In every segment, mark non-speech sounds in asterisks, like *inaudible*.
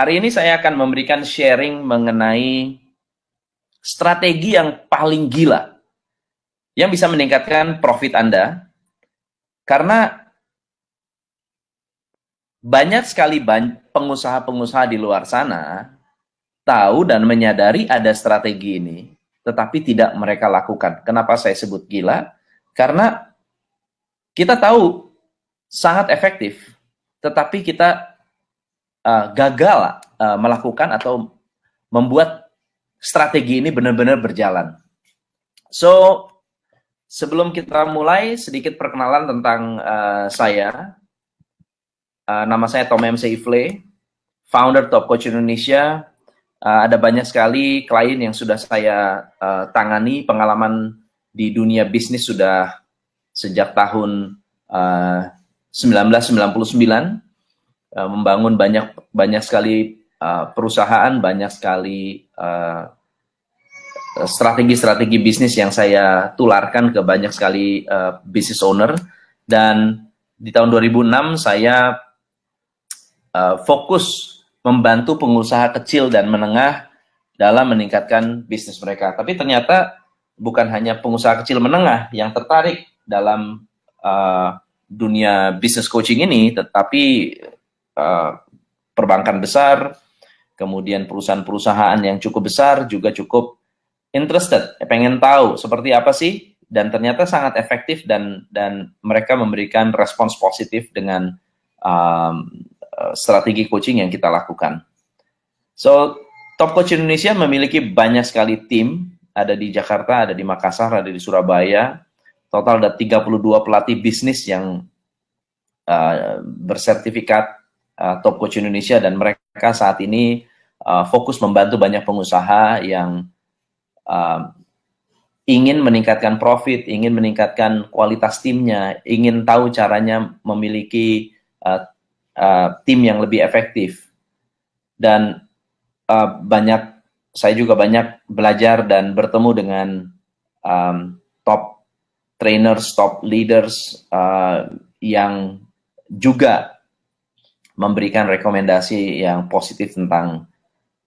Hari ini saya akan memberikan sharing mengenai strategi yang paling gila yang bisa meningkatkan profit Anda. Karena banyak sekali pengusaha-pengusaha di luar sana tahu dan menyadari ada strategi ini, tetapi tidak mereka lakukan. Kenapa saya sebut gila? Karena kita tahu sangat efektif, tetapi kita uh, gagal uh, melakukan atau membuat strategi ini benar-benar berjalan. So, sebelum kita mulai, sedikit perkenalan tentang uh, saya. Uh, nama saya Tom MC Ifle, founder Top Coach Indonesia. Uh, ada banyak sekali klien yang sudah saya uh, tangani, pengalaman di dunia bisnis sudah sejak tahun uh, 1999 Eh, membangun banyak banyak sekali uh, perusahaan, banyak sekali strategi eh, strategi-strategi bisnis yang saya tularkan ke banyak sekali uh, business owner dan di tahun 2006 saya uh, fokus membantu pengusaha kecil dan menengah dalam meningkatkan bisnis mereka. Tapi ternyata bukan hanya pengusaha kecil menengah yang tertarik dalam uh, dunia bisnis coaching ini, tetapi Eh, perbankan besar, kemudian perusahaan-perusahaan yang cukup besar juga cukup interested, ya, pengen tahu seperti apa sih dan ternyata sangat efektif dan dan mereka memberikan respons positif dengan um, strategi coaching yang kita lakukan. So Top Coach Indonesia memiliki banyak sekali tim, ada di Jakarta, ada di Makassar, ada di Surabaya. Total ada 32 pelatih bisnis yang uh, bersertifikat uh, top coach Indonesia dan mereka saat ini uh, fokus membantu banyak pengusaha yang uh, ingin meningkatkan profit, ingin meningkatkan kualitas timnya, ingin tahu caranya memiliki uh, uh, tim yang lebih efektif. Dan uh, banyak, saya juga banyak belajar dan bertemu dengan um, top trainers, top leaders uh, yang juga memberikan rekomendasi yang positif tentang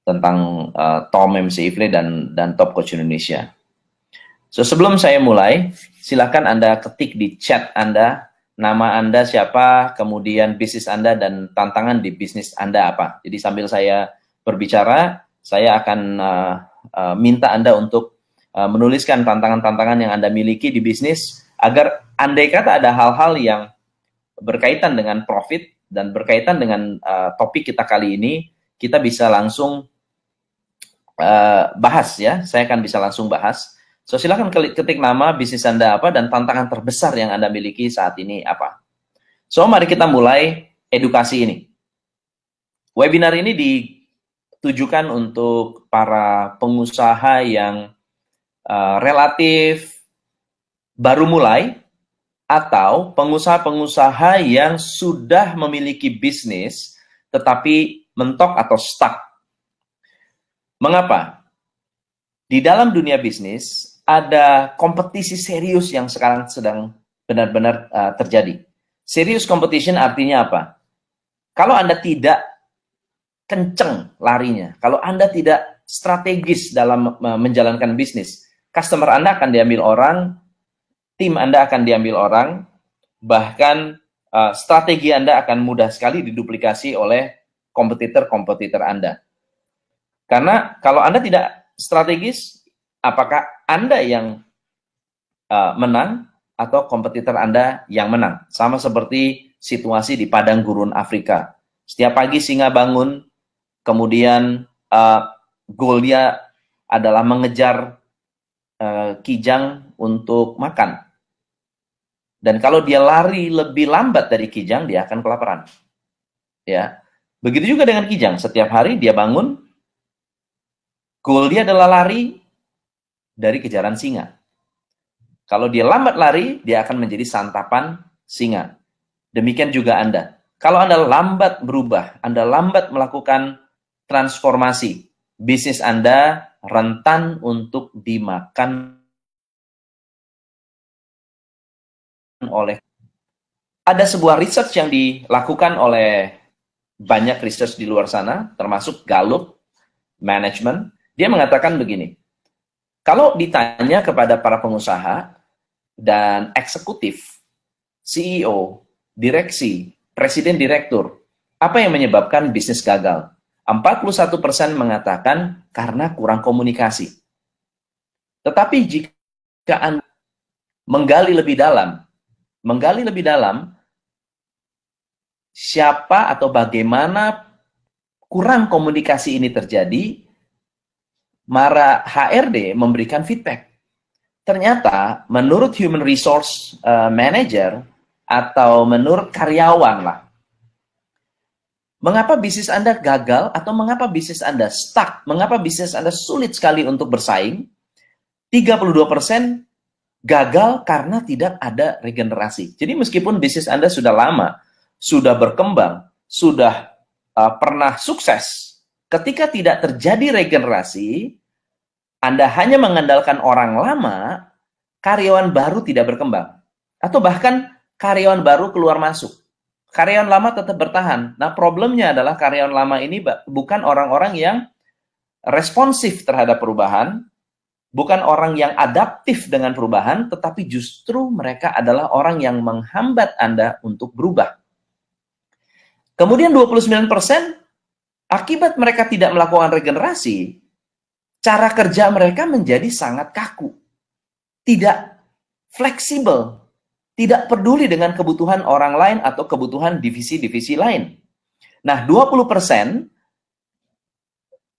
tentang uh, Tom MC Ifle dan dan Top Coach Indonesia. So sebelum saya mulai, silakan Anda ketik di chat Anda nama Anda siapa, kemudian bisnis Anda dan tantangan di bisnis Anda apa. Jadi sambil saya berbicara, saya akan uh, uh, minta Anda untuk uh, menuliskan tantangan-tantangan yang Anda miliki di bisnis agar andai kata ada hal-hal yang berkaitan dengan profit dan berkaitan dengan uh, topik kita kali ini kita bisa langsung uh, bahas ya saya akan bisa langsung bahas so silahkan ketik nama bisnis anda apa dan tantangan terbesar yang anda miliki saat ini apa so mari kita mulai edukasi ini webinar ini ditujukan untuk para pengusaha yang uh, relatif baru mulai atau pengusaha-pengusaha yang sudah memiliki bisnis tetapi mentok atau stuck. Mengapa? Di dalam dunia bisnis ada kompetisi serius yang sekarang sedang benar-benar uh, terjadi. Serius competition artinya apa? Kalau Anda tidak kenceng larinya, kalau Anda tidak strategis dalam eh, menjalankan bisnis, customer Anda akan diambil orang tim Anda akan diambil orang, bahkan uh, strategi Anda akan mudah sekali diduplikasi oleh kompetitor-kompetitor Anda. Karena kalau Anda tidak strategis, apakah Anda yang uh, menang atau kompetitor Anda yang menang? Sama seperti situasi di padang gurun Afrika. Setiap pagi singa bangun, kemudian uh, eh, goalnya adalah mengejar uh, kijang untuk makan. Dan kalau dia lari lebih lambat dari kijang, dia akan kelaparan. Ya. Begitu juga dengan kijang, setiap hari dia bangun goal dia adalah lari dari kejaran singa. Kalau dia lambat lari, dia akan menjadi santapan singa. Demikian juga Anda. Kalau Anda lambat berubah, Anda lambat melakukan transformasi, bisnis Anda rentan untuk dimakan oleh ada sebuah research yang dilakukan oleh banyak research di luar sana, termasuk Gallup Management. Dia mengatakan begini, kalau ditanya kepada para pengusaha dan eksekutif, CEO, direksi, presiden direktur, apa yang menyebabkan bisnis gagal? 41% mengatakan karena kurang komunikasi. Tetapi jika Anda menggali lebih dalam, menggali lebih dalam siapa atau bagaimana kurang komunikasi ini terjadi, Mara HRD memberikan feedback. Ternyata menurut human resource eh, manager atau menurut karyawan lah, mengapa bisnis Anda gagal atau mengapa bisnis Anda stuck, mengapa bisnis Anda sulit sekali untuk bersaing, 32% gagal karena tidak ada regenerasi. Jadi meskipun bisnis Anda sudah lama, sudah berkembang, sudah uh, pernah sukses, ketika tidak terjadi regenerasi, Anda hanya mengandalkan orang lama, karyawan baru tidak berkembang. Atau bahkan karyawan baru keluar masuk. Karyawan lama tetap bertahan. Nah, problemnya adalah karyawan lama ini bukan orang-orang yang responsif terhadap perubahan, bukan orang yang adaptif dengan perubahan, tetapi justru mereka adalah orang yang menghambat Anda untuk berubah. Kemudian 29% akibat mereka tidak melakukan regenerasi, cara kerja mereka menjadi sangat kaku. Tidak fleksibel, tidak peduli dengan kebutuhan orang lain atau kebutuhan divisi-divisi lain. Nah, 20%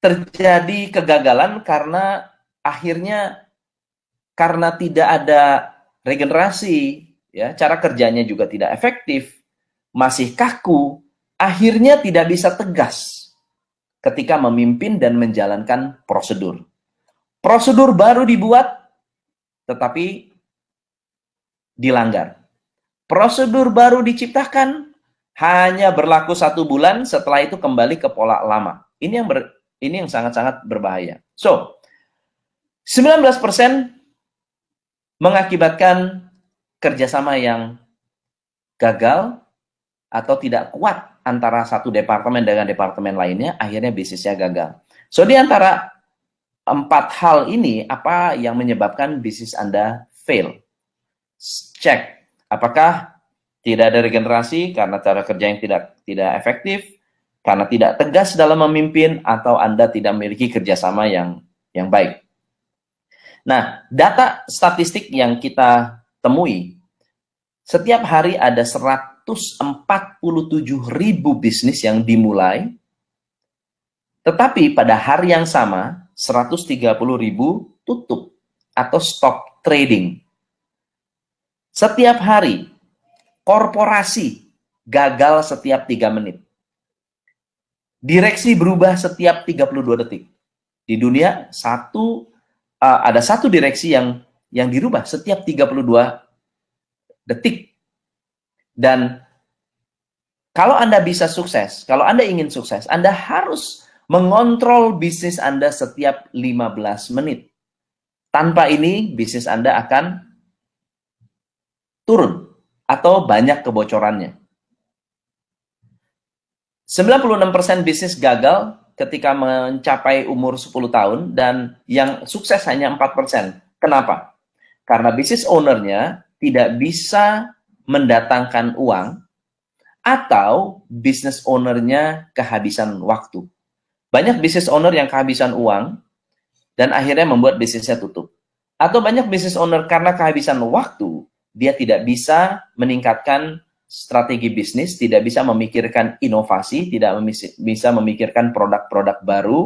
terjadi kegagalan karena akhirnya karena tidak ada regenerasi, ya, cara kerjanya juga tidak efektif, masih kaku, akhirnya tidak bisa tegas ketika memimpin dan menjalankan prosedur. Prosedur baru dibuat, tetapi dilanggar. Prosedur baru diciptakan, hanya berlaku satu bulan, setelah itu kembali ke pola lama. Ini yang ber, ini yang sangat-sangat berbahaya. So, 19% mengakibatkan kerjasama yang gagal atau tidak kuat antara satu departemen dengan departemen lainnya, akhirnya bisnisnya gagal. So, di antara empat hal ini, apa yang menyebabkan bisnis Anda fail? Cek, apakah tidak ada regenerasi karena cara kerja yang tidak tidak efektif, karena tidak tegas dalam memimpin, atau Anda tidak memiliki kerjasama yang yang baik. Nah, data statistik yang kita temui, setiap hari ada 147 ribu bisnis yang dimulai, tetapi pada hari yang sama, 130 ribu tutup atau stop trading. Setiap hari, korporasi gagal setiap 3 menit. Direksi berubah setiap 32 detik. Di dunia, satu uh, ada satu direksi yang yang dirubah setiap 32 detik. Dan kalau Anda bisa sukses, kalau Anda ingin sukses, Anda harus mengontrol bisnis Anda setiap 15 menit. Tanpa ini, bisnis Anda akan turun atau banyak kebocorannya. 96% bisnis gagal ketika mencapai umur 10 tahun dan yang sukses hanya 4%. Kenapa? Karena bisnis ownernya tidak bisa mendatangkan uang atau bisnis ownernya kehabisan waktu. Banyak bisnis owner yang kehabisan uang dan akhirnya membuat bisnisnya tutup. Atau banyak bisnis owner karena kehabisan waktu, dia tidak bisa meningkatkan strategi bisnis, tidak bisa memikirkan inovasi, tidak bisa memikirkan produk-produk baru,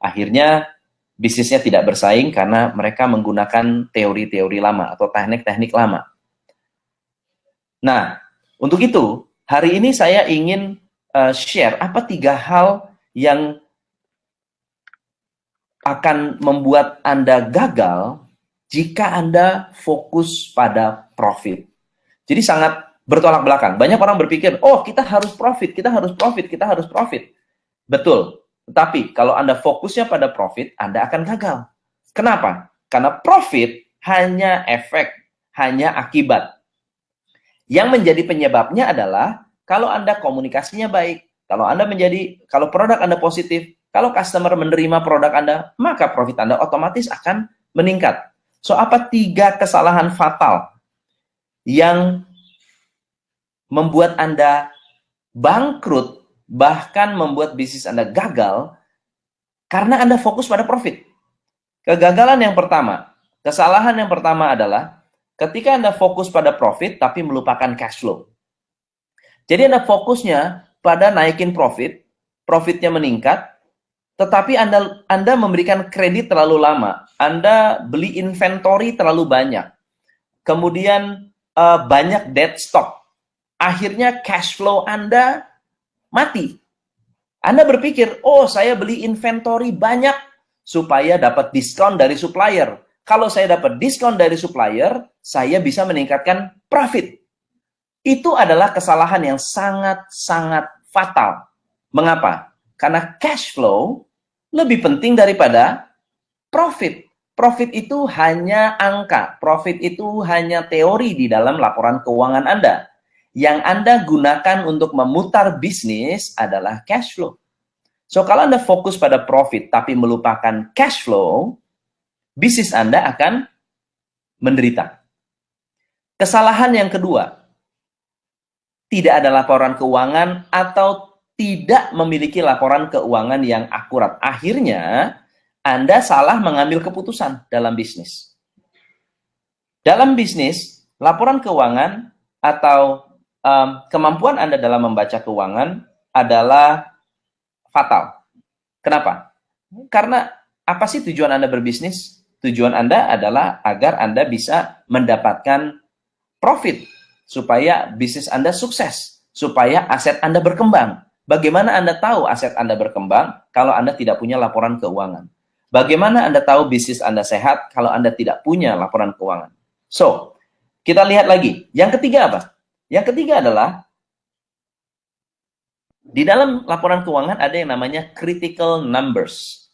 akhirnya bisnisnya tidak bersaing karena mereka menggunakan teori-teori lama atau teknik-teknik lama. Nah, untuk itu, hari ini saya ingin eh, share apa tiga hal yang akan membuat Anda gagal jika Anda fokus pada profit. Jadi sangat bertolak belakang. Banyak orang berpikir, oh kita harus profit, kita harus profit, kita harus profit. Betul. Tetapi kalau Anda fokusnya pada profit, Anda akan gagal. Kenapa? Karena profit hanya efek, hanya akibat. Yang menjadi penyebabnya adalah kalau Anda komunikasinya baik, kalau Anda menjadi, kalau produk Anda positif, kalau customer menerima produk Anda, maka profit Anda otomatis akan meningkat. So, apa tiga kesalahan fatal yang membuat Anda bangkrut, bahkan membuat bisnis Anda gagal karena Anda fokus pada profit. Kegagalan yang pertama, kesalahan yang pertama adalah ketika Anda fokus pada profit tapi melupakan cash flow. Jadi Anda fokusnya pada naikin profit, profitnya meningkat, tetapi Anda Anda memberikan kredit terlalu lama, Anda beli inventory terlalu banyak. Kemudian eh, banyak dead stock akhirnya cash flow Anda mati. Anda berpikir, oh saya beli inventory banyak supaya dapat diskon dari supplier. Kalau saya dapat diskon dari supplier, saya bisa meningkatkan profit. Itu adalah kesalahan yang sangat-sangat fatal. Mengapa? Karena cash flow lebih penting daripada profit. Profit itu hanya angka, profit itu hanya teori di dalam laporan keuangan Anda yang Anda gunakan untuk memutar bisnis adalah cash flow. So kalau Anda fokus pada profit tapi melupakan cash flow, bisnis Anda akan menderita. Kesalahan yang kedua, tidak ada laporan keuangan atau tidak memiliki laporan keuangan yang akurat. Akhirnya, Anda salah mengambil keputusan dalam bisnis. Dalam bisnis, laporan keuangan atau um, kemampuan Anda dalam membaca keuangan adalah fatal. Kenapa? Karena apa sih tujuan Anda berbisnis? Tujuan Anda adalah agar Anda bisa mendapatkan profit, supaya bisnis Anda sukses, supaya aset Anda berkembang. Bagaimana Anda tahu aset Anda berkembang kalau Anda tidak punya laporan keuangan? Bagaimana Anda tahu bisnis Anda sehat kalau Anda tidak punya laporan keuangan? So, kita lihat lagi. Yang ketiga apa? Yang ketiga adalah di dalam laporan keuangan ada yang namanya critical numbers.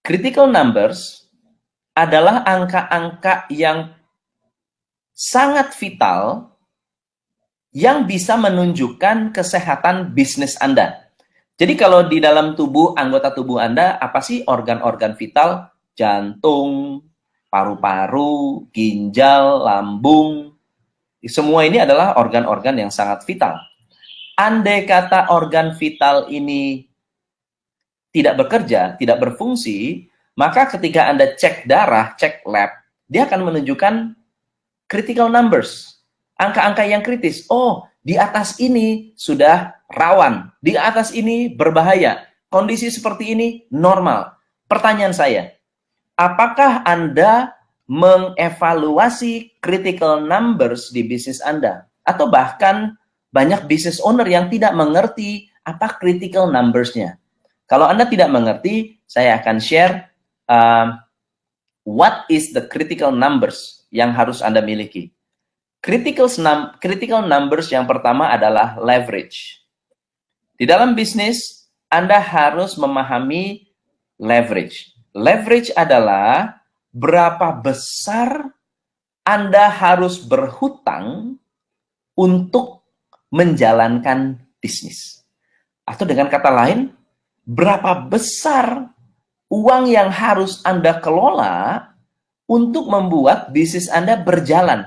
Critical numbers adalah angka-angka yang sangat vital yang bisa menunjukkan kesehatan bisnis Anda. Jadi kalau di dalam tubuh anggota tubuh Anda apa sih organ-organ vital? Jantung, paru-paru, ginjal, lambung, semua ini adalah organ-organ yang sangat vital. Andai kata organ vital ini tidak bekerja, tidak berfungsi, maka ketika Anda cek darah, cek lab, dia akan menunjukkan critical numbers, angka-angka yang kritis. Oh, di atas ini sudah rawan, di atas ini berbahaya, kondisi seperti ini normal. Pertanyaan saya, apakah Anda mengevaluasi critical numbers di bisnis Anda. Atau bahkan banyak business owner yang tidak mengerti apa critical numbersnya. Kalau Anda tidak mengerti, saya akan share uh, what is the critical numbers yang harus Anda miliki. Critical, num critical numbers yang pertama adalah leverage. Di dalam bisnis, Anda harus memahami leverage. Leverage adalah berapa besar Anda harus berhutang untuk menjalankan bisnis. Atau dengan kata lain, berapa besar uang yang harus Anda kelola untuk membuat bisnis Anda berjalan.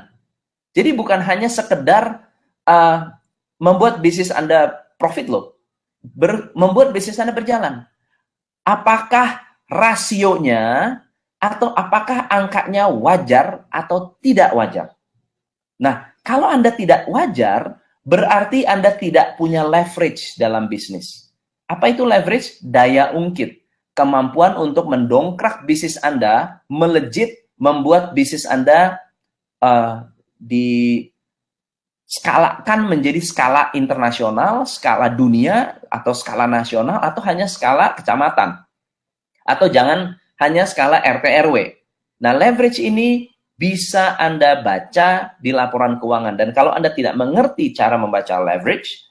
Jadi bukan hanya sekedar uh, membuat bisnis Anda profit loh, Ber, membuat bisnis Anda berjalan. Apakah rasionya atau apakah angkanya wajar atau tidak wajar. Nah, kalau Anda tidak wajar, berarti Anda tidak punya leverage dalam bisnis. Apa itu leverage? Daya ungkit. Kemampuan untuk mendongkrak bisnis Anda, melejit, membuat bisnis Anda uh, eh, di skalakan menjadi skala internasional, skala dunia, atau skala nasional, atau hanya skala kecamatan. Atau jangan hanya skala RT RW. Nah, leverage ini bisa Anda baca di laporan keuangan dan kalau Anda tidak mengerti cara membaca leverage,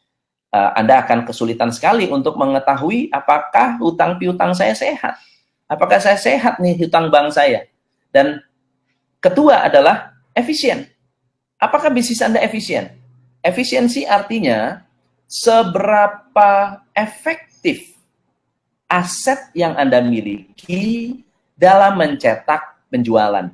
eh, Anda akan kesulitan sekali untuk mengetahui apakah hutang piutang saya sehat. Apakah saya sehat nih hutang bank saya? Dan ketua adalah efisien. Apakah bisnis Anda efisien? Efisiensi artinya seberapa efektif aset yang Anda miliki dalam mencetak penjualan.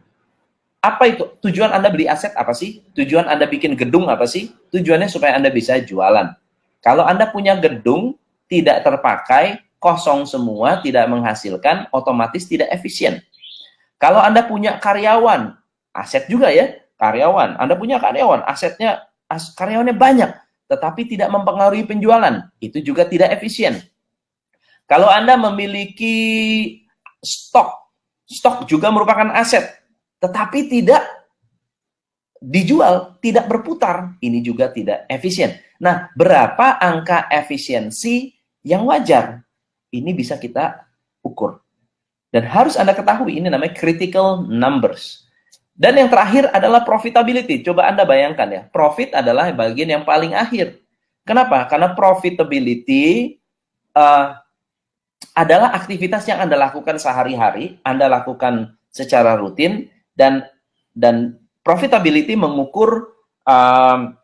Apa itu? Tujuan Anda beli aset apa sih? Tujuan Anda bikin gedung apa sih? Tujuannya supaya Anda bisa jualan. Kalau Anda punya gedung tidak terpakai, kosong semua, tidak menghasilkan, otomatis tidak efisien. Kalau Anda punya karyawan, aset juga ya, karyawan. Anda punya karyawan, asetnya as, karyawannya banyak, tetapi tidak mempengaruhi penjualan. Itu juga tidak efisien. Kalau Anda memiliki stok, stok juga merupakan aset, tetapi tidak dijual, tidak berputar, ini juga tidak efisien. Nah, berapa angka efisiensi yang wajar? Ini bisa kita ukur. Dan harus Anda ketahui ini namanya critical numbers. Dan yang terakhir adalah profitability. Coba Anda bayangkan ya, profit adalah bagian yang paling akhir. Kenapa? Karena profitability uh, adalah aktivitas yang Anda lakukan sehari-hari, Anda lakukan secara rutin dan dan profitability mengukur um,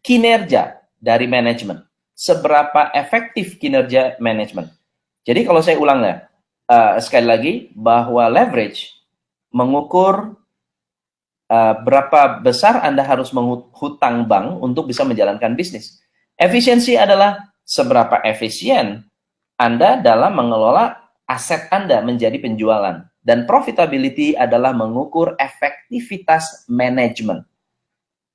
kinerja dari manajemen. Seberapa efektif kinerja manajemen. Jadi kalau saya ulang ya, uh, sekali lagi bahwa leverage mengukur uh, berapa besar Anda harus menghutang bank untuk bisa menjalankan bisnis. Efisiensi adalah seberapa efisien anda dalam mengelola aset Anda menjadi penjualan. Dan profitability adalah mengukur efektivitas manajemen.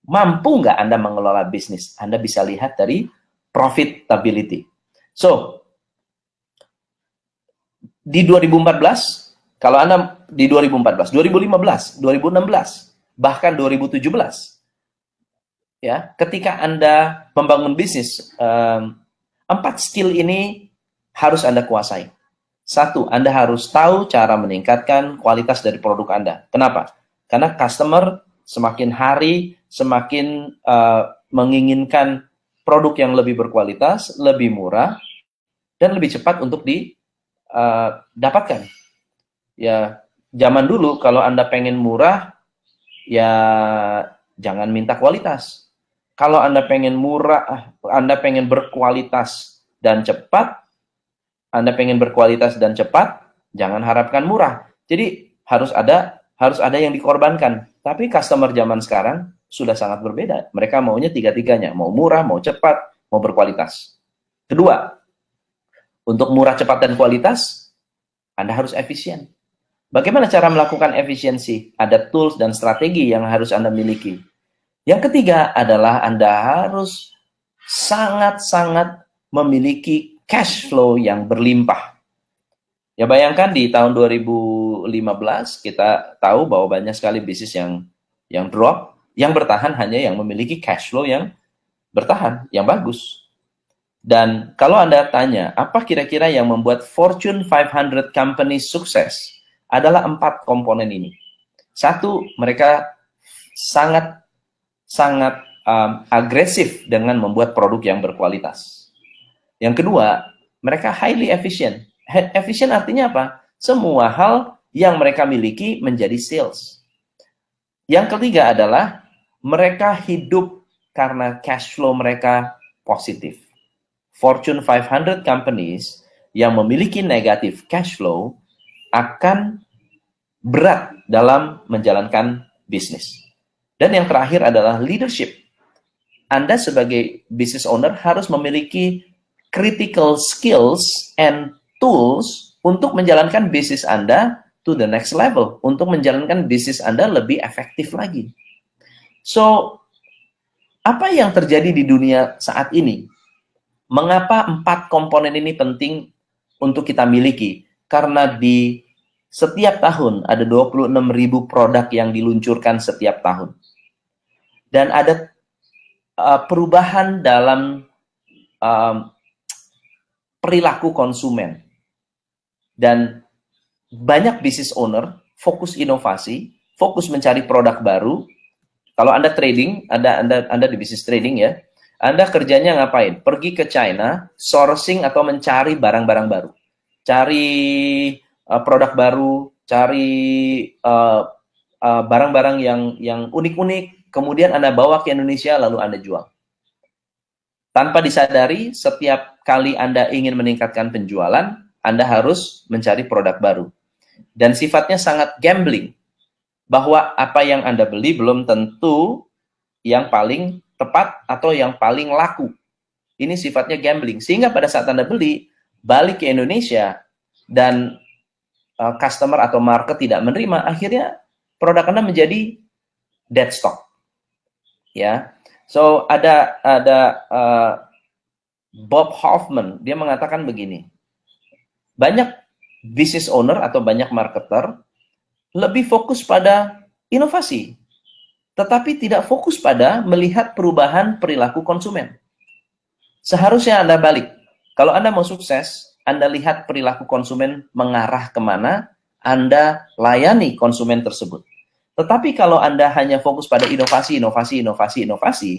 Mampu nggak Anda mengelola bisnis? Anda bisa lihat dari profitability. So, di 2014, kalau Anda di 2014, 2015, 2016, bahkan 2017, ya, ketika Anda membangun bisnis, um, empat skill ini harus Anda kuasai. Satu, Anda harus tahu cara meningkatkan kualitas dari produk Anda. Kenapa? Karena customer semakin hari semakin uh, menginginkan produk yang lebih berkualitas, lebih murah, dan lebih cepat untuk didapatkan. Eh, ya, zaman dulu kalau Anda pengen murah, ya jangan minta kualitas. Kalau Anda pengen murah, Anda pengen berkualitas dan cepat, anda pengen berkualitas dan cepat, jangan harapkan murah. Jadi harus ada harus ada yang dikorbankan. Tapi customer zaman sekarang sudah sangat berbeda. Mereka maunya tiga-tiganya, mau murah, mau cepat, mau berkualitas. Kedua, untuk murah, cepat, dan kualitas, Anda harus efisien. Bagaimana cara melakukan efisiensi? Ada tools dan strategi yang harus Anda miliki. Yang ketiga adalah Anda harus sangat-sangat memiliki cash flow yang berlimpah. Ya bayangkan di tahun 2015 kita tahu bahwa banyak sekali bisnis yang yang drop, yang bertahan hanya yang memiliki cash flow yang bertahan, yang bagus. Dan kalau Anda tanya, apa kira-kira yang membuat Fortune 500 company sukses? Adalah empat komponen ini. Satu, mereka sangat sangat um, agresif dengan membuat produk yang berkualitas. Yang kedua, mereka highly efficient. Efficient artinya apa? Semua hal yang mereka miliki menjadi sales. Yang ketiga adalah mereka hidup karena cash flow mereka positif. Fortune 500 companies yang memiliki negatif cash flow akan berat dalam menjalankan bisnis. Dan yang terakhir adalah leadership. Anda sebagai business owner harus memiliki critical skills and tools untuk menjalankan bisnis Anda to the next level, untuk menjalankan bisnis Anda lebih efektif lagi. So, apa yang terjadi di dunia saat ini? Mengapa empat komponen ini penting untuk kita miliki? Karena di setiap tahun ada 26 ribu produk yang diluncurkan setiap tahun. Dan ada uh, perubahan dalam um, perilaku konsumen. Dan banyak bisnis owner fokus inovasi, fokus mencari produk baru. Kalau Anda trading, Anda Anda Anda di bisnis trading ya, Anda kerjanya ngapain? Pergi ke China, sourcing atau mencari barang-barang baru. Cari uh, produk baru, cari eh, eh, barang-barang uh, uh, yang yang unik-unik, kemudian Anda bawa ke Indonesia lalu Anda jual. Tanpa disadari, setiap kali Anda ingin meningkatkan penjualan, Anda harus mencari produk baru. Dan sifatnya sangat gambling, bahwa apa yang Anda beli belum tentu yang paling tepat atau yang paling laku. Ini sifatnya gambling. Sehingga pada saat Anda beli, balik ke Indonesia, dan e, customer atau market tidak menerima, akhirnya produk Anda menjadi dead stock. Ya, So ada ada uh, Bob Hoffman dia mengatakan begini, banyak business owner atau banyak marketer lebih fokus pada inovasi, tetapi tidak fokus pada melihat perubahan perilaku konsumen. Seharusnya anda balik. Kalau anda mau sukses, anda lihat perilaku konsumen mengarah kemana, anda layani konsumen tersebut. Tetapi kalau Anda hanya fokus pada inovasi, inovasi, inovasi, inovasi,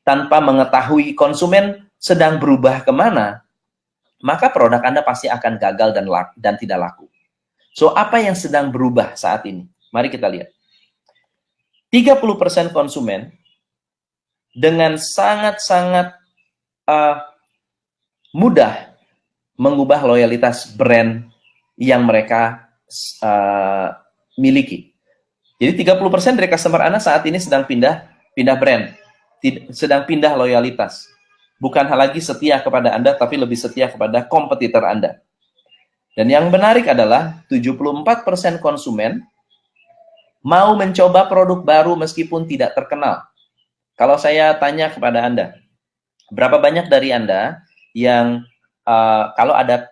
tanpa mengetahui konsumen sedang berubah kemana, maka produk Anda pasti akan gagal dan, dan tidak laku. So, apa yang sedang berubah saat ini? Mari kita lihat. 30% konsumen dengan sangat-sangat uh, mudah mengubah loyalitas brand yang mereka uh, miliki. Jadi 30% dari customer Anda saat ini sedang pindah pindah brand, sedang pindah loyalitas. Bukan hal lagi setia kepada Anda, tapi lebih setia kepada kompetitor Anda. Dan yang menarik adalah 74% konsumen mau mencoba produk baru meskipun tidak terkenal. Kalau saya tanya kepada Anda, berapa banyak dari Anda yang uh, kalau ada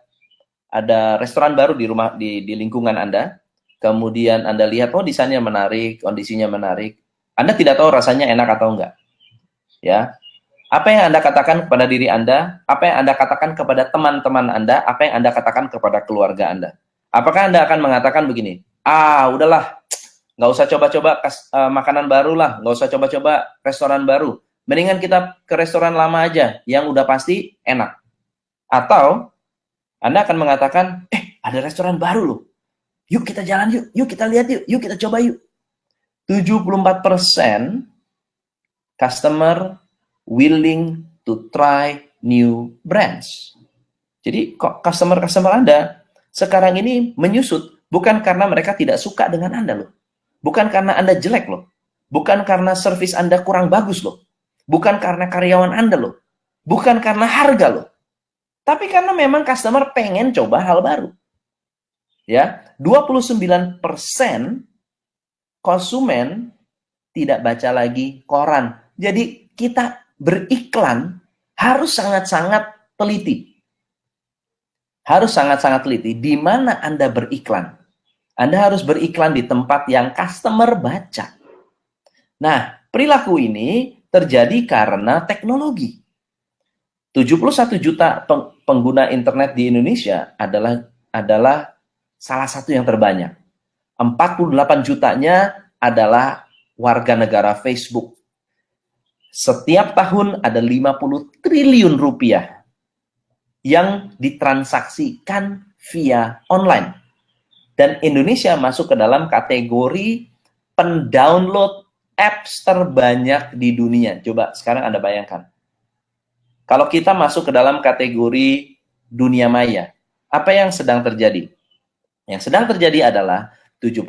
ada restoran baru di rumah di, di lingkungan Anda, kemudian Anda lihat, oh desainnya menarik, kondisinya menarik, Anda tidak tahu rasanya enak atau enggak. Ya, apa yang Anda katakan kepada diri Anda, apa yang Anda katakan kepada teman-teman Anda, apa yang Anda katakan kepada keluarga Anda. Apakah Anda akan mengatakan begini, ah udahlah, nggak usah coba-coba uh, makanan baru lah, nggak usah coba-coba restoran baru, mendingan kita ke restoran lama aja, yang udah pasti enak. Atau Anda akan mengatakan, eh ada restoran baru loh, Yuk kita jalan yuk, yuk kita lihat yuk, yuk kita coba yuk. 74% customer willing to try new brands. Jadi kok customer-customer Anda sekarang ini menyusut bukan karena mereka tidak suka dengan Anda loh. Bukan karena Anda jelek loh. Bukan karena service Anda kurang bagus loh. Bukan karena karyawan Anda loh. Bukan karena harga loh. Tapi karena memang customer pengen coba hal baru. Ya, 29% konsumen tidak baca lagi koran. Jadi kita beriklan harus sangat-sangat teliti. Harus sangat-sangat teliti di mana Anda beriklan. Anda harus beriklan di tempat yang customer baca. Nah, perilaku ini terjadi karena teknologi. 71 juta pengguna internet di Indonesia adalah adalah salah satu yang terbanyak. 48 jutanya adalah warga negara Facebook. Setiap tahun ada 50 triliun rupiah yang ditransaksikan via online. Dan Indonesia masuk ke dalam kategori pendownload apps terbanyak di dunia. Coba sekarang Anda bayangkan. Kalau kita masuk ke dalam kategori dunia maya, apa yang sedang terjadi? Yang sedang terjadi adalah 78%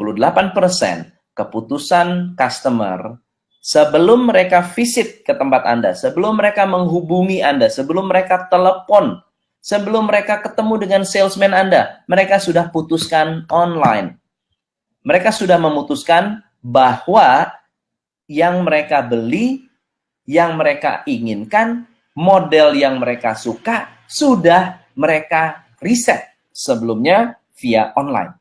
keputusan customer sebelum mereka visit ke tempat Anda, sebelum mereka menghubungi Anda, sebelum mereka telepon, sebelum mereka ketemu dengan salesman Anda, mereka sudah putuskan online. Mereka sudah memutuskan bahwa yang mereka beli, yang mereka inginkan, model yang mereka suka, sudah mereka riset sebelumnya via online.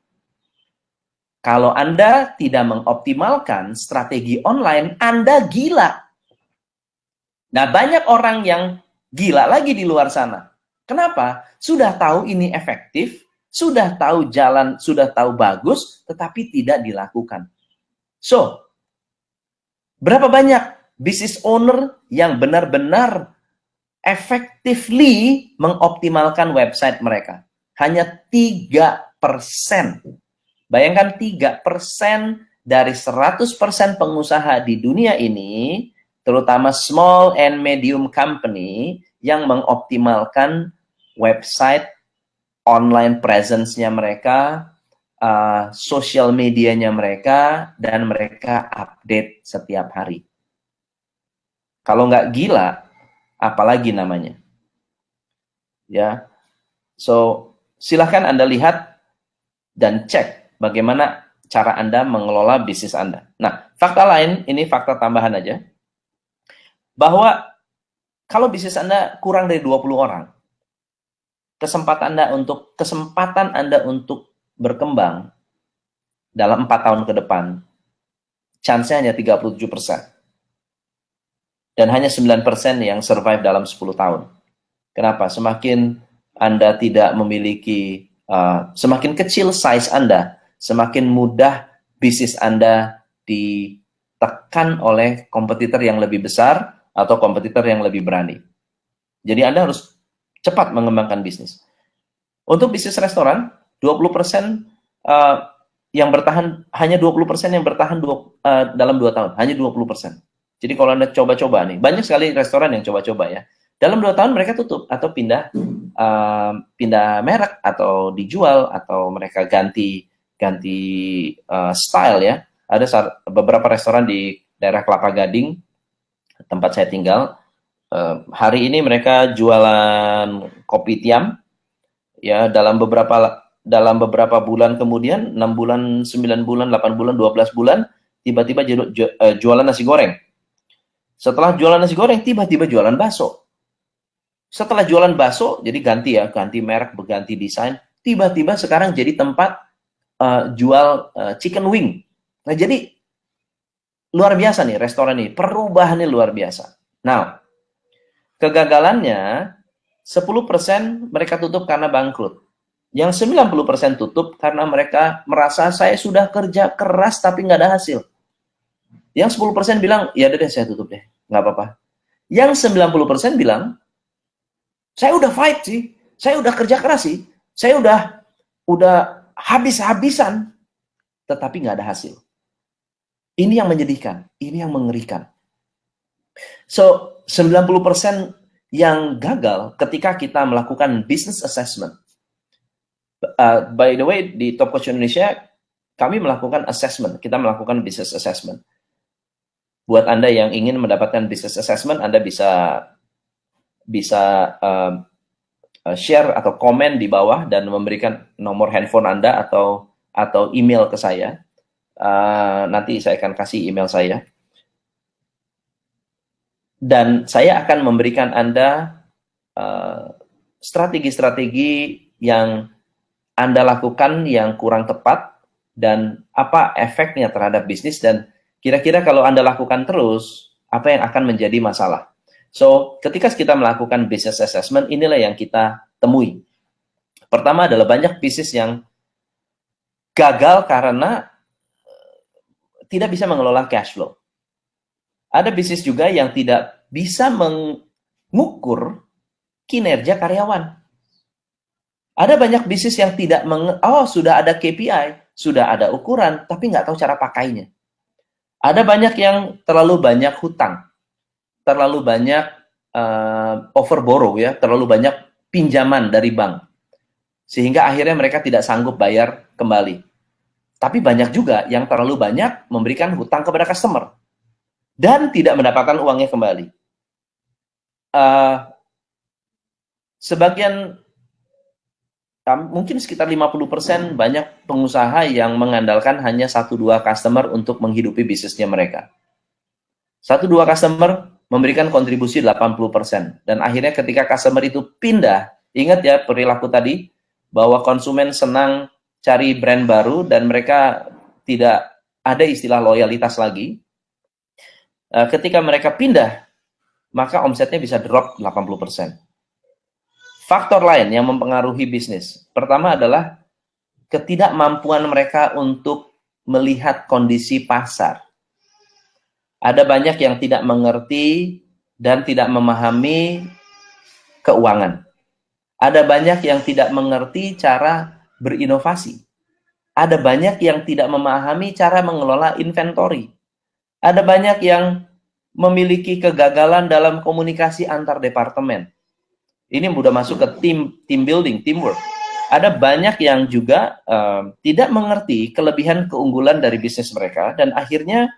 Kalau Anda tidak mengoptimalkan strategi online, Anda gila. Nah, banyak orang yang gila lagi di luar sana. Kenapa? Sudah tahu ini efektif, sudah tahu jalan, sudah tahu bagus, tetapi tidak dilakukan. So, berapa banyak business owner yang benar-benar effectively mengoptimalkan website mereka? Hanya tiga Persen, Bayangkan 3% dari 100% pengusaha di dunia ini, terutama small and medium company yang mengoptimalkan website online presence-nya mereka, uh, social medianya mereka, dan mereka update setiap hari. Kalau nggak gila, apalagi namanya. Ya, so silahkan Anda lihat dan cek bagaimana cara Anda mengelola bisnis Anda. Nah, fakta lain, ini fakta tambahan aja, bahwa kalau bisnis Anda kurang dari 20 orang, kesempatan Anda untuk kesempatan Anda untuk berkembang dalam 4 tahun ke depan, chance-nya hanya 37%. Dan hanya 9% yang survive dalam 10 tahun. Kenapa? Semakin Anda tidak memiliki Eh, semakin kecil size Anda, semakin mudah bisnis Anda ditekan oleh kompetitor yang lebih besar atau kompetitor yang lebih berani. Jadi Anda harus cepat mengembangkan bisnis. Untuk bisnis restoran, 20% uh, eh, yang bertahan hanya 20% yang bertahan dua, uh, dalam 2 tahun, hanya 20%. Jadi kalau Anda coba-coba nih, banyak sekali restoran yang coba-coba ya. Dalam dua tahun mereka tutup atau pindah um, pindah merek atau dijual atau mereka ganti ganti uh, style ya. Ada beberapa restoran di daerah Kelapa Gading tempat saya tinggal. Uh, hari ini mereka jualan kopi tiam ya dalam beberapa dalam beberapa bulan kemudian 6 bulan, 9 bulan, 8 bulan, 12 bulan tiba-tiba eh, jualan nasi goreng. Setelah jualan nasi goreng tiba-tiba jualan bakso setelah jualan bakso, jadi ganti ya, ganti merek, berganti desain. Tiba-tiba sekarang jadi tempat uh, jual uh, chicken wing. Nah, jadi luar biasa nih restoran ini. Perubahannya luar biasa. Nah, kegagalannya 10% mereka tutup karena bangkrut. Yang 90% tutup karena mereka merasa saya sudah kerja keras tapi nggak ada hasil. Yang 10% bilang, ya deh saya tutup deh, nggak apa-apa. Yang 90% bilang, saya udah fight sih, saya udah kerja keras sih, saya udah udah habis-habisan, tetapi nggak ada hasil. Ini yang menyedihkan, ini yang mengerikan. So, 90% yang gagal ketika kita melakukan business assessment. Uh, by the way, di Top Coach Indonesia, kami melakukan assessment. Kita melakukan business assessment. Buat Anda yang ingin mendapatkan business assessment, Anda bisa bisa uh, share atau komen di bawah dan memberikan nomor handphone Anda atau atau email ke saya. Uh, nanti saya akan kasih email saya. Dan saya akan memberikan Anda eh, strategi-strategi uh, strategi -strategi yang Anda lakukan yang kurang tepat dan apa efeknya terhadap bisnis dan kira-kira kalau Anda lakukan terus, apa yang akan menjadi masalah. So, ketika kita melakukan business assessment, inilah yang kita temui. Pertama adalah banyak bisnis yang gagal karena eh, tidak bisa mengelola cash flow. Ada bisnis juga yang tidak bisa mengukur kinerja karyawan. Ada banyak bisnis yang tidak meng oh sudah ada KPI, sudah ada ukuran, tapi nggak tahu cara pakainya. Ada banyak yang terlalu banyak hutang terlalu banyak uh, overborrow ya, terlalu banyak pinjaman dari bank. Sehingga akhirnya mereka tidak sanggup bayar kembali. Tapi banyak juga yang terlalu banyak memberikan hutang kepada customer dan tidak mendapatkan uangnya kembali. Uh, sebagian mungkin sekitar 50% banyak pengusaha yang mengandalkan hanya satu dua customer untuk menghidupi bisnisnya mereka. Satu dua customer memberikan kontribusi 80%. Dan akhirnya ketika customer itu pindah, ingat ya perilaku tadi, bahwa konsumen senang cari brand baru dan mereka tidak ada istilah loyalitas lagi. Eh, ketika mereka pindah, maka omsetnya bisa drop 80%. Faktor lain yang mempengaruhi bisnis, pertama adalah ketidakmampuan mereka untuk melihat kondisi pasar. Ada banyak yang tidak mengerti dan tidak memahami keuangan. Ada banyak yang tidak mengerti cara berinovasi. Ada banyak yang tidak memahami cara mengelola inventory. Ada banyak yang memiliki kegagalan dalam komunikasi antar departemen. Ini mudah masuk ke tim team building, teamwork. Ada banyak yang juga uh, tidak mengerti kelebihan keunggulan dari bisnis mereka dan akhirnya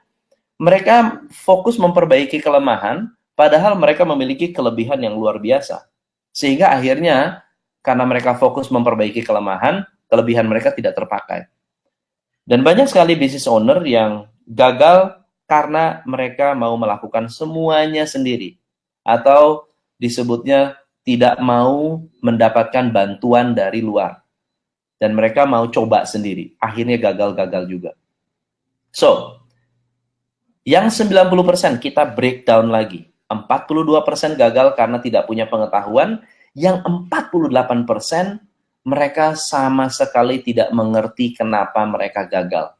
mereka fokus memperbaiki kelemahan, padahal mereka memiliki kelebihan yang luar biasa. Sehingga akhirnya, karena mereka fokus memperbaiki kelemahan, kelebihan mereka tidak terpakai. Dan banyak sekali business owner yang gagal karena mereka mau melakukan semuanya sendiri. Atau disebutnya tidak mau mendapatkan bantuan dari luar. Dan mereka mau coba sendiri. Akhirnya gagal-gagal juga. So, yang 90% kita breakdown lagi. 42% gagal karena tidak punya pengetahuan, yang 48% mereka sama sekali tidak mengerti kenapa mereka gagal.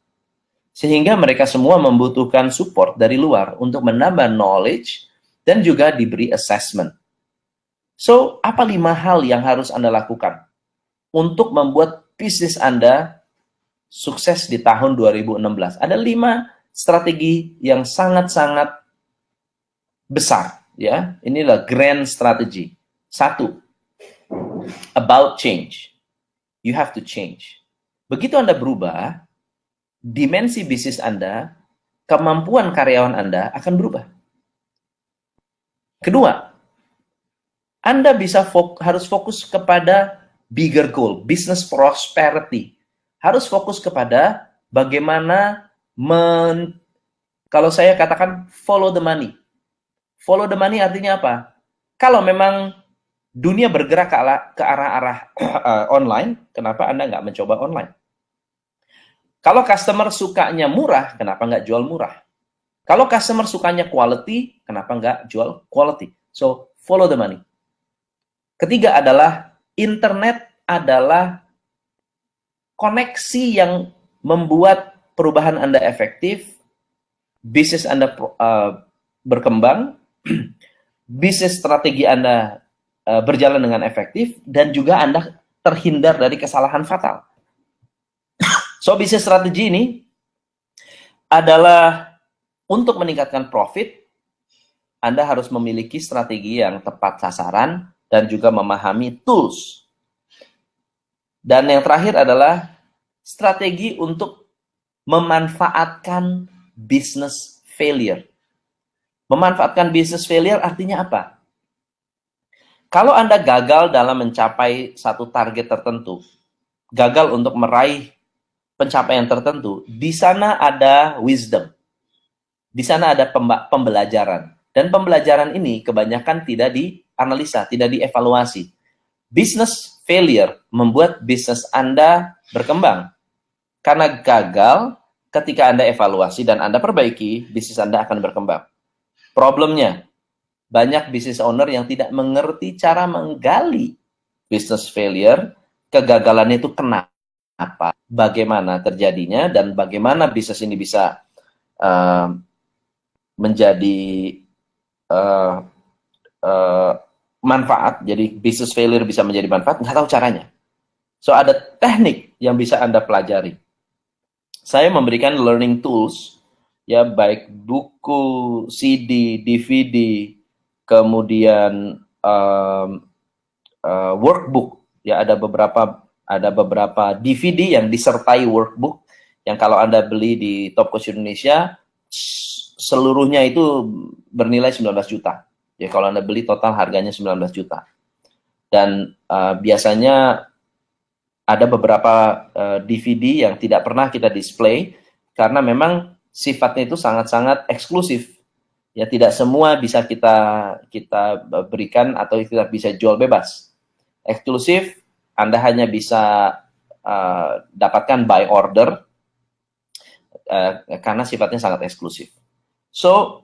Sehingga mereka semua membutuhkan support dari luar untuk menambah knowledge dan juga diberi assessment. So, apa lima hal yang harus Anda lakukan untuk membuat bisnis Anda sukses di tahun 2016? Ada lima strategi yang sangat-sangat besar ya inilah grand strategy satu about change you have to change begitu anda berubah dimensi bisnis anda kemampuan karyawan anda akan berubah kedua anda bisa fok harus fokus kepada bigger goal business prosperity harus fokus kepada bagaimana men, kalau saya katakan follow the money. Follow the money artinya apa? Kalau memang dunia bergerak ke, arah ke arah-arah uh, online, kenapa Anda nggak mencoba online? Kalau customer sukanya murah, kenapa nggak jual murah? Kalau customer sukanya quality, kenapa nggak jual quality? So, follow the money. Ketiga adalah internet adalah koneksi yang membuat perubahan Anda efektif, bisnis Anda uh, berkembang, *clears throat* bisnis strategi Anda uh, berjalan dengan efektif, dan juga Anda terhindar dari kesalahan fatal. So, bisnis strategi ini adalah untuk meningkatkan profit, Anda harus memiliki strategi yang tepat sasaran dan juga memahami tools. Dan yang terakhir adalah strategi untuk memanfaatkan business failure. Memanfaatkan business failure artinya apa? Kalau Anda gagal dalam mencapai satu target tertentu, gagal untuk meraih pencapaian tertentu, di sana ada wisdom. Di sana ada pembelajaran. Dan pembelajaran ini kebanyakan tidak dianalisa, tidak dievaluasi. Business failure membuat bisnis Anda berkembang, karena gagal, ketika Anda evaluasi dan Anda perbaiki, bisnis Anda akan berkembang. Problemnya, banyak bisnis owner yang tidak mengerti cara menggali bisnis failure, kegagalan itu kenapa, bagaimana terjadinya, dan bagaimana bisnis ini bisa uh, menjadi uh, uh, manfaat, jadi bisnis failure bisa menjadi manfaat, nggak tahu caranya. So, ada teknik yang bisa Anda pelajari saya memberikan learning tools ya baik buku, CD, DVD, kemudian um, uh, workbook ya ada beberapa ada beberapa DVD yang disertai workbook yang kalau anda beli di Top Coach Indonesia seluruhnya itu bernilai 19 juta ya kalau anda beli total harganya 19 juta dan uh, biasanya ada beberapa uh, eh, DVD yang tidak pernah kita display karena memang sifatnya itu sangat-sangat eksklusif. Ya tidak semua bisa kita kita eh, berikan atau kita bisa jual bebas. Eksklusif Anda hanya bisa uh, dapatkan by order uh, karena sifatnya sangat eksklusif. So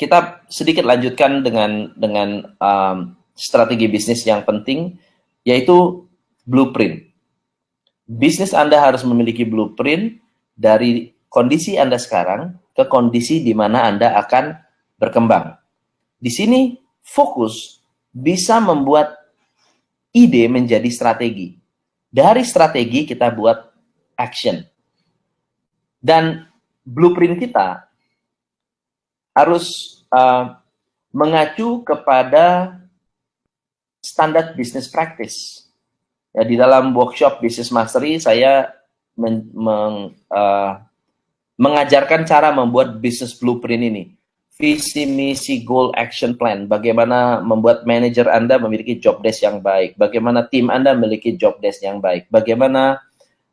kita sedikit lanjutkan dengan dengan um, strategi bisnis yang penting yaitu blueprint. Bisnis Anda harus memiliki blueprint dari kondisi Anda sekarang ke kondisi di mana Anda akan berkembang. Di sini fokus bisa membuat ide menjadi strategi. Dari strategi kita buat action. Dan blueprint kita harus uh, mengacu kepada standar business practice. Ya, di dalam workshop business mastery saya men, meng, uh, mengajarkan cara membuat business blueprint ini. Visi, misi, goal, action plan. Bagaimana membuat manager Anda memiliki job desk yang baik. Bagaimana tim Anda memiliki job desk yang baik. Bagaimana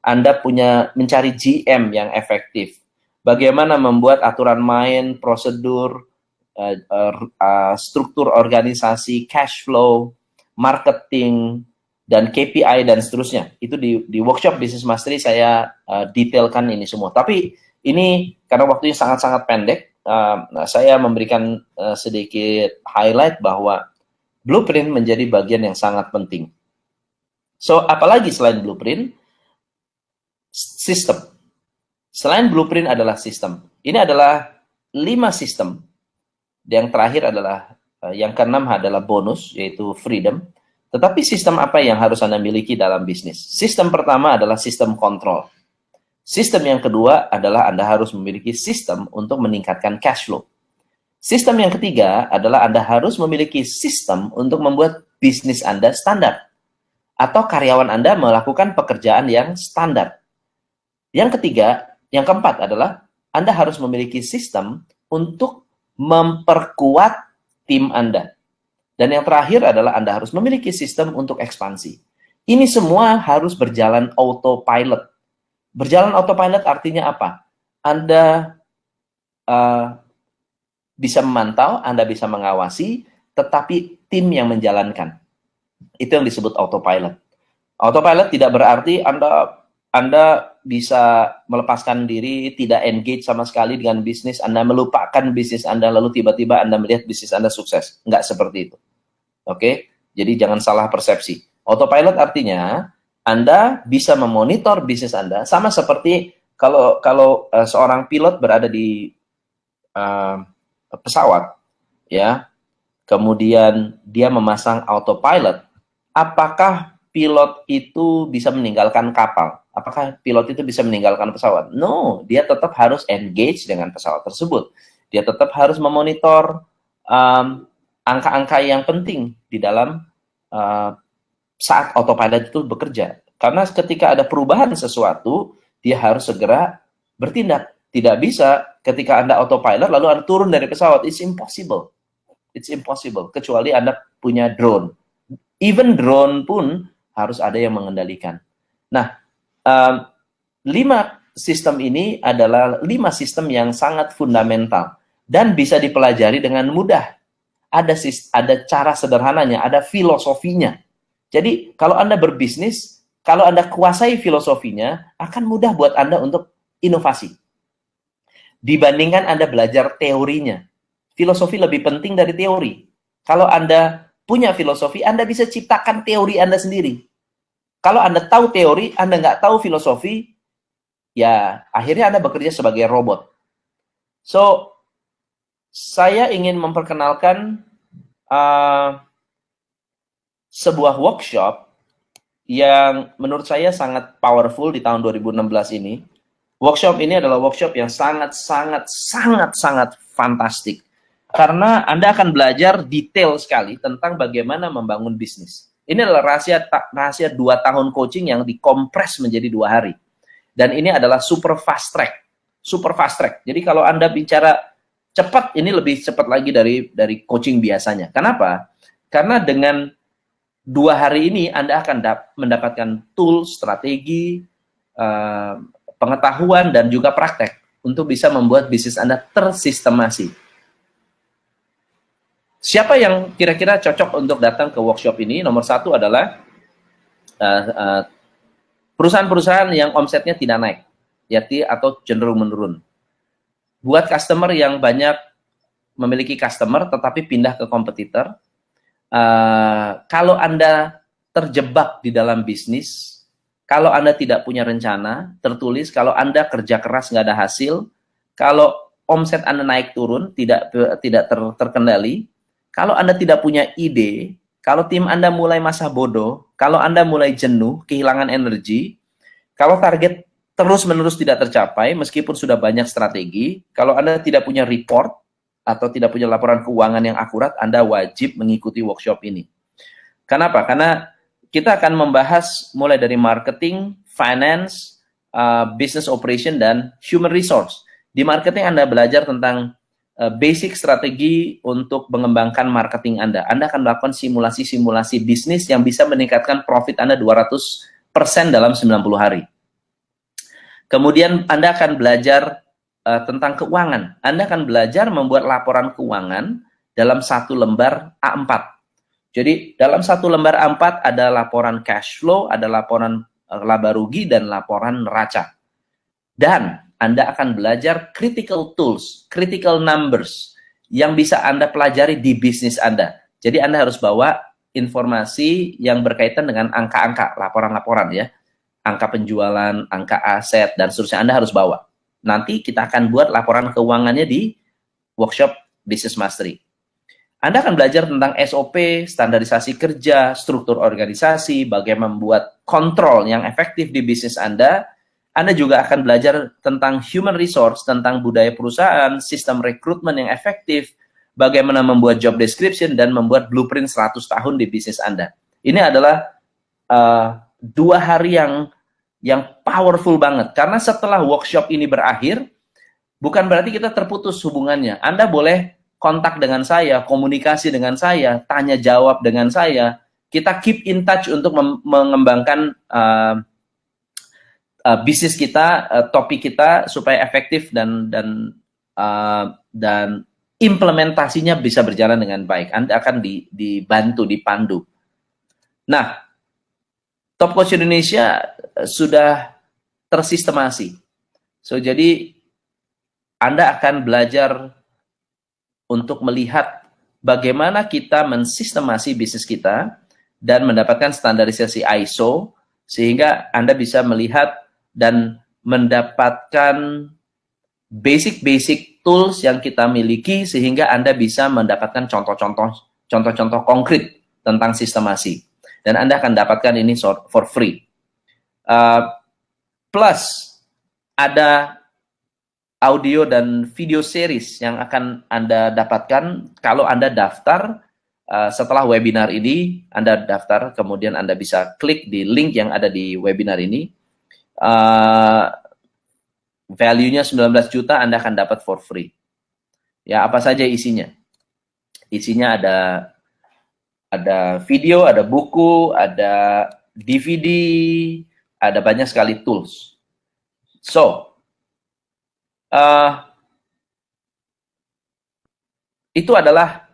Anda punya mencari GM yang efektif. Bagaimana membuat aturan main, prosedur, uh, uh, uh, struktur organisasi, cash flow, marketing, dan KPI dan seterusnya. Itu di, di workshop bisnis mastery saya uh, detailkan ini semua. Tapi ini karena waktunya sangat-sangat pendek, uh, saya memberikan uh, sedikit highlight bahwa blueprint menjadi bagian yang sangat penting. So, apalagi selain blueprint, sistem. Selain blueprint adalah sistem. Ini adalah lima sistem. Yang terakhir adalah Eh, yang keenam adalah bonus, yaitu freedom. Tetapi sistem apa yang harus Anda miliki dalam bisnis? Sistem pertama adalah sistem kontrol. Sistem yang kedua adalah Anda harus memiliki sistem untuk meningkatkan cash flow. Sistem yang ketiga adalah Anda harus memiliki sistem untuk membuat bisnis Anda standar. Atau karyawan Anda melakukan pekerjaan yang standar. Yang ketiga, yang keempat adalah Anda harus memiliki sistem untuk memperkuat tim Anda. Dan yang terakhir adalah Anda harus memiliki sistem untuk ekspansi. Ini semua harus berjalan autopilot. Berjalan autopilot artinya apa? Anda uh, bisa memantau, Anda bisa mengawasi, tetapi tim yang menjalankan. Itu yang disebut autopilot. Autopilot tidak berarti Anda anda bisa melepaskan diri, tidak engage sama sekali dengan bisnis, Anda melupakan bisnis Anda, lalu tiba-tiba Anda melihat bisnis Anda sukses. Enggak seperti itu. Oke? Jadi jangan salah persepsi. Autopilot artinya Anda bisa memonitor bisnis Anda sama seperti kalau kalau eh, seorang pilot berada di uh, pesawat, ya, kemudian dia memasang autopilot, apakah pilot itu bisa meninggalkan kapal? Apakah pilot itu bisa meninggalkan pesawat? No, dia tetap harus engage dengan pesawat tersebut. Dia tetap harus memonitor angka um, angka-angka yang penting di dalam uh, saat autopilot itu bekerja. Karena ketika ada perubahan sesuatu, dia harus segera bertindak. Tidak bisa ketika Anda autopilot lalu Anda turun dari pesawat. It's impossible. It's impossible. Kecuali Anda punya drone. Even drone pun harus ada yang mengendalikan. Nah, um, lima sistem ini adalah lima sistem yang sangat fundamental dan bisa dipelajari dengan mudah. Ada ada cara sederhananya, ada filosofinya. Jadi kalau Anda berbisnis, kalau Anda kuasai filosofinya, akan mudah buat Anda untuk inovasi. Dibandingkan Anda belajar teorinya. Filosofi lebih penting dari teori. Kalau Anda punya filosofi, Anda bisa ciptakan teori Anda sendiri. Kalau Anda tahu teori, Anda nggak tahu filosofi, ya akhirnya Anda bekerja sebagai robot. So, saya ingin memperkenalkan uh, sebuah workshop yang menurut saya sangat powerful di tahun 2016 ini. Workshop ini adalah workshop yang sangat, sangat, sangat, sangat fantastik karena Anda akan belajar detail sekali tentang bagaimana membangun bisnis. Ini adalah rahasia rahasia dua tahun coaching yang dikompres menjadi dua hari. Dan ini adalah super fast track, super fast track. Jadi kalau Anda bicara cepat, ini lebih cepat lagi dari dari coaching biasanya. Kenapa? Karena dengan dua hari ini Anda akan mendapatkan tool, strategi, eh, pengetahuan, dan juga praktek untuk bisa membuat bisnis Anda tersistemasi Siapa yang kira-kira cocok untuk datang ke workshop ini? Nomor satu adalah eh, eh, perusahaan-perusahaan yang omsetnya tidak naik, yaitu atau cenderung menurun. Buat customer yang banyak memiliki customer tetapi pindah ke kompetitor, eh, kalau Anda terjebak di dalam bisnis, kalau Anda tidak punya rencana tertulis, kalau Anda kerja keras nggak ada hasil, kalau omset Anda naik turun tidak tidak ter, terkendali, kalau Anda tidak punya ide, kalau tim Anda mulai masa bodoh, kalau Anda mulai jenuh, kehilangan energi, kalau target terus-menerus tidak tercapai meskipun sudah banyak strategi, kalau Anda tidak punya report atau tidak punya laporan keuangan yang akurat, Anda wajib mengikuti workshop ini. Kenapa? Karena kita akan membahas mulai dari marketing, finance, uh, business operation, dan human resource. Di marketing Anda belajar tentang Eh, basic strategi untuk mengembangkan marketing Anda. Anda akan melakukan simulasi-simulasi bisnis yang bisa meningkatkan profit Anda 200% dalam 90 hari. Kemudian Anda akan belajar uh, tentang keuangan. Anda akan belajar membuat laporan keuangan dalam satu lembar A4. Jadi dalam satu lembar A4 ada laporan cash flow, ada laporan eh, laba rugi dan laporan neraca. Dan anda akan belajar critical tools, critical numbers yang bisa Anda pelajari di bisnis Anda. Jadi Anda harus bawa informasi yang berkaitan dengan angka-angka, laporan-laporan ya. Angka penjualan, angka aset, dan seterusnya Anda harus bawa. Nanti kita akan buat laporan keuangannya di workshop Business Mastery. Anda akan belajar tentang SOP, standarisasi kerja, struktur organisasi, bagaimana membuat kontrol yang efektif di bisnis Anda, anda juga akan belajar tentang human resource, tentang budaya perusahaan, sistem rekrutmen yang efektif, bagaimana membuat job description, dan membuat blueprint 100 tahun di bisnis Anda. Ini adalah uh, dua hari yang yang powerful banget. Karena setelah workshop ini berakhir, bukan berarti kita terputus hubungannya. Anda boleh kontak dengan saya, komunikasi dengan saya, tanya jawab dengan saya. Kita keep in touch untuk mengembangkan uh, uh, bisnis kita, uh, eh, topik kita supaya efektif dan dan uh, dan implementasinya bisa berjalan dengan baik. Anda akan di, dibantu, dipandu. Nah, Top Coach Indonesia sudah tersistemasi. So jadi Anda akan belajar untuk melihat bagaimana kita mensistemasi bisnis kita dan mendapatkan standarisasi ISO sehingga Anda bisa melihat dan mendapatkan basic-basic tools yang kita miliki sehingga Anda bisa mendapatkan contoh-contoh contoh-contoh konkret tentang sistemasi dan Anda akan dapatkan ini for free. Uh, plus ada audio dan video series yang akan Anda dapatkan kalau Anda daftar uh, setelah webinar ini Anda daftar kemudian Anda bisa klik di link yang ada di webinar ini uh, value-nya 19 juta Anda akan dapat for free. Ya, apa saja isinya? Isinya ada ada video, ada buku, ada DVD, ada banyak sekali tools. So, uh, itu adalah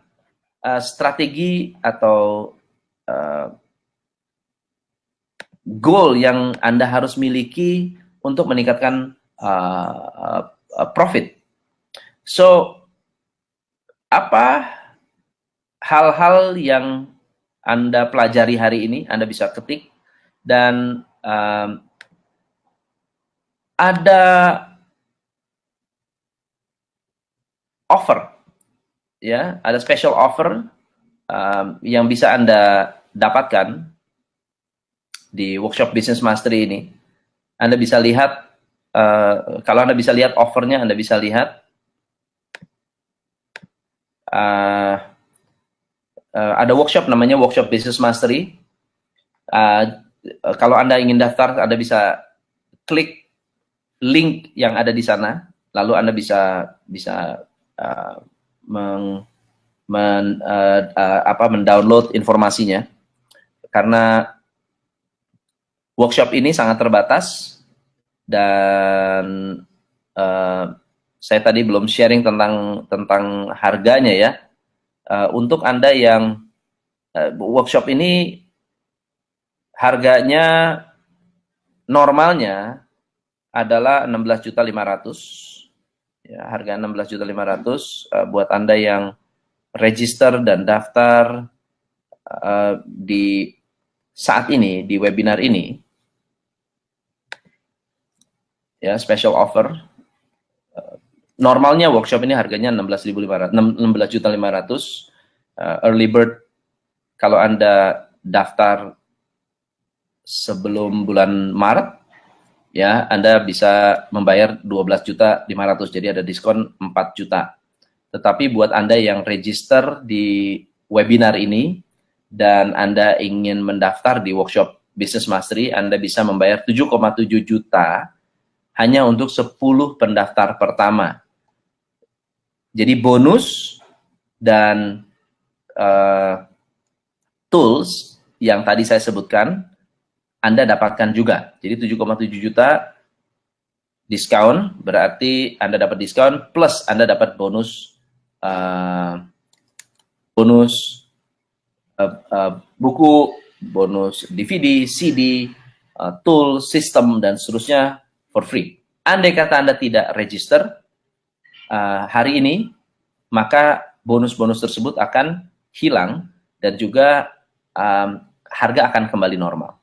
uh, strategi atau uh, goal yang Anda harus miliki untuk meningkatkan uh, uh, profit. So, apa hal-hal yang Anda pelajari hari ini, Anda bisa ketik dan uh, ada offer, ya, ada special offer uh, yang bisa Anda dapatkan di workshop business mastery ini. Anda bisa lihat uh, kalau Anda bisa lihat offernya, Anda bisa lihat uh, uh, ada workshop namanya workshop business mastery. Uh, kalau Anda ingin daftar, Anda bisa klik link yang ada di sana, lalu Anda bisa bisa uh, meng, men, uh, uh, apa mendownload informasinya. Karena workshop ini sangat terbatas dan uh, saya tadi belum sharing tentang tentang harganya ya. Uh, untuk anda yang uh, workshop ini harganya normalnya adalah 16.500 ya harga 16.500 uh, buat anda yang register dan daftar uh, di saat ini di webinar ini ya special offer. Eh, normalnya workshop ini harganya 16.500, juta 500. Uh, eh, early bird kalau Anda daftar sebelum bulan Maret ya Anda bisa membayar 12 juta 500 jadi ada diskon 4 juta. Tetapi buat Anda yang register di webinar ini dan Anda ingin mendaftar di workshop Business Mastery, Anda bisa membayar 7,7 juta hanya untuk 10 pendaftar pertama. Jadi bonus dan uh, tools yang tadi saya sebutkan Anda dapatkan juga. Jadi 7,7 juta diskon berarti Anda dapat diskon plus Anda dapat bonus uh, bonus uh, uh, buku, bonus DVD, CD, uh, tool, sistem dan seterusnya for free. Andai kata Anda tidak register uh, hari ini, maka bonus-bonus tersebut akan hilang dan juga um, harga akan kembali normal.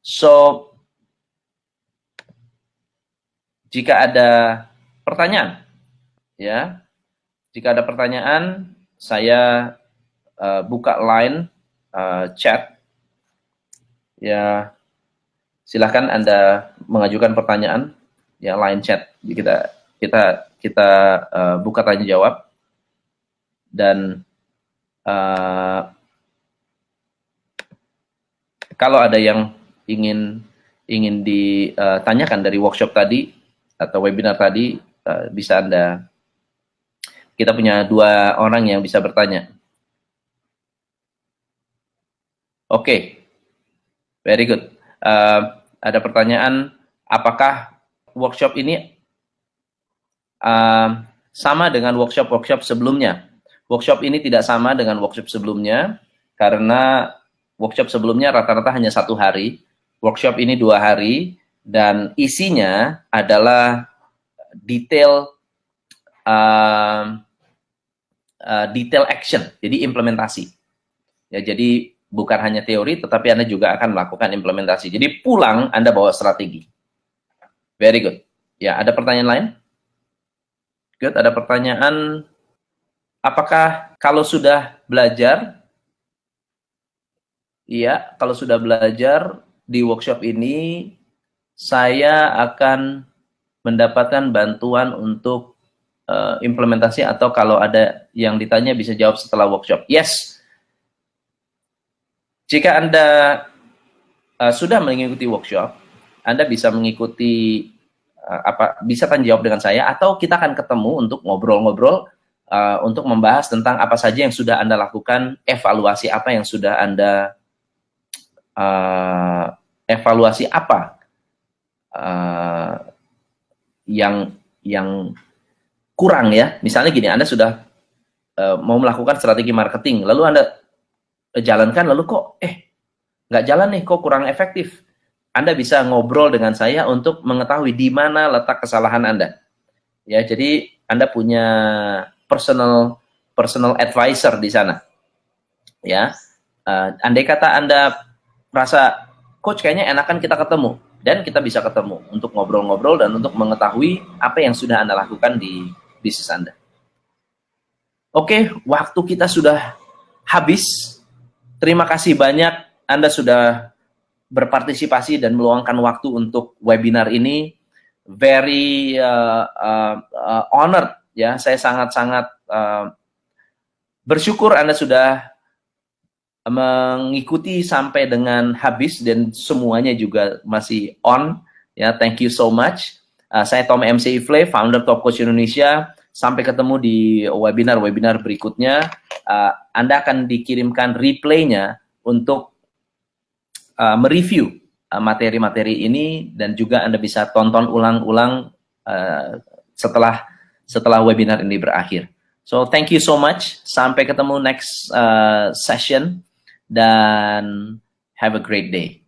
So, jika ada pertanyaan, ya, jika ada pertanyaan, saya uh, buka line uh, chat. Ya, silahkan Anda mengajukan pertanyaan ya line chat kita kita kita uh, buka tanya jawab dan uh, kalau ada yang ingin ingin ditanyakan dari workshop tadi atau webinar tadi uh, bisa anda kita punya dua orang yang bisa bertanya oke okay. very good uh, ada pertanyaan apakah workshop ini uh, sama dengan workshop-workshop sebelumnya? Workshop ini tidak sama dengan workshop sebelumnya karena workshop sebelumnya rata-rata hanya satu hari, workshop ini dua hari dan isinya adalah detail uh, uh, detail action, jadi implementasi. Ya, jadi bukan hanya teori, tetapi Anda juga akan melakukan implementasi. Jadi pulang Anda bawa strategi. Very good. Ya, ada pertanyaan lain? Good, ada pertanyaan. Apakah kalau sudah belajar, iya, kalau sudah belajar di workshop ini, saya akan mendapatkan bantuan untuk uh, implementasi atau kalau ada yang ditanya bisa jawab setelah workshop. Yes, jika Anda uh, sudah mengikuti workshop, Anda bisa mengikuti uh, apa bisa tanya jawab dengan saya atau kita akan ketemu untuk ngobrol-ngobrol uh, untuk membahas tentang apa saja yang sudah Anda lakukan, evaluasi apa yang sudah Anda uh, evaluasi apa uh, yang yang kurang ya. Misalnya gini, Anda sudah uh, mau melakukan strategi marketing, lalu Anda jalankan lalu kok eh nggak jalan nih kok kurang efektif. Anda bisa ngobrol dengan saya untuk mengetahui di mana letak kesalahan Anda. Ya, jadi Anda punya personal personal advisor di sana. Ya. Uh, andai kata Anda merasa coach kayaknya enakan kita ketemu dan kita bisa ketemu untuk ngobrol-ngobrol dan untuk mengetahui apa yang sudah Anda lakukan di bisnis Anda. Oke, waktu kita sudah habis Terima kasih banyak Anda sudah berpartisipasi dan meluangkan waktu untuk webinar ini. Very uh, uh, uh, honored ya, saya sangat-sangat uh, bersyukur Anda sudah mengikuti sampai dengan habis dan semuanya juga masih on. Ya, thank you so much. Uh, saya Tom MC Ifle, founder Top Indonesia. Sampai ketemu di webinar-webinar berikutnya. Uh, Anda akan dikirimkan replaynya untuk uh, mereview eh, materi-materi uh, ini dan juga Anda bisa tonton ulang-ulang uh, setelah setelah webinar ini berakhir. So thank you so much. Sampai ketemu next uh, session dan have a great day.